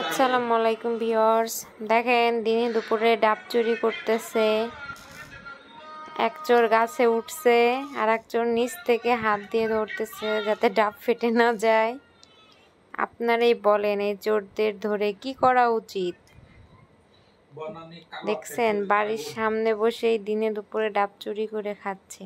আসসালামু আলাইকুম ভিওর্স দেখেন দিনে দুপুরে ডাব চুরি করতেছে একচোর গাছে উঠছে আর একচোর নিচ থেকে হাত দিয়ে ধরতেছে যাতে ডাব ফেটে না যায় আপনারাই বলেন এই চোরদের ধরে কি করা উচিত দেখছেন বাড়ির সামনে বসেই দিনে দুপুরে ডাব চুরি করে খাচ্ছে